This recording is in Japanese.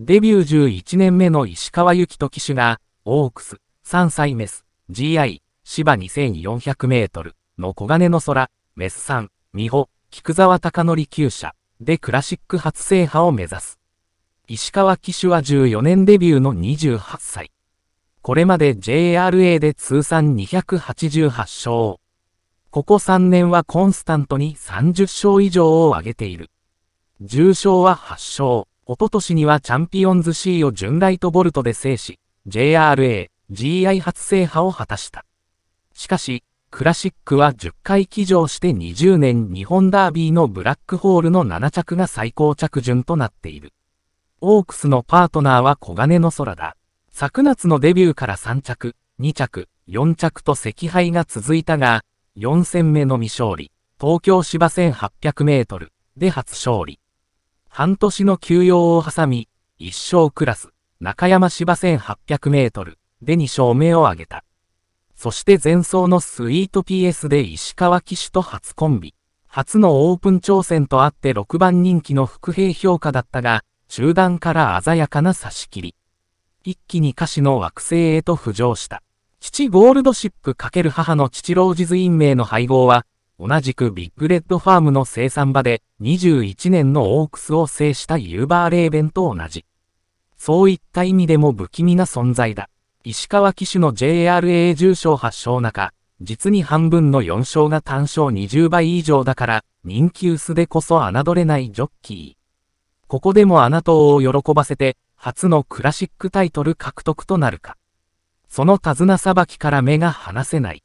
デビュー11年目の石川由紀と騎手が、オークス、3歳メス、GI、芝2400メートルの小金の空、メス3、美穂、菊沢隆則旧車、でクラシック初制覇を目指す。石川騎手は14年デビューの28歳。これまで JRA で通算288勝。ここ3年はコンスタントに30勝以上を挙げている。重賞は8勝。おととしにはチャンピオンズ C を準ライトボルトで制し、JRA、GI 初制覇を果たした。しかし、クラシックは10回騎乗して20年日本ダービーのブラックホールの7着が最高着順となっている。オークスのパートナーは小金の空だ。昨夏のデビューから3着、2着、4着と赤敗が続いたが、4戦目の未勝利、東京芝1800メートルで初勝利。半年の休養を挟み、一生クラス、中山芝1800メートルで2勝目を挙げた。そして前走のスイート PS で石川騎手と初コンビ、初のオープン挑戦とあって6番人気の副兵評価だったが、中段から鮮やかな差し切り。一気に歌詞の惑星へと浮上した。父ゴールドシップ×母の父老実院名の配合は、同じくビッグレッドファームの生産場で21年のオークスを制したユーバーレーベンと同じ。そういった意味でも不気味な存在だ。石川騎手の JRA 重賞発症中、実に半分の4勝が単勝20倍以上だから、人気薄でこそ侮れないジョッキー。ここでもあなたを喜ばせて、初のクラシックタイトル獲得となるか。その手綱さばきから目が離せない。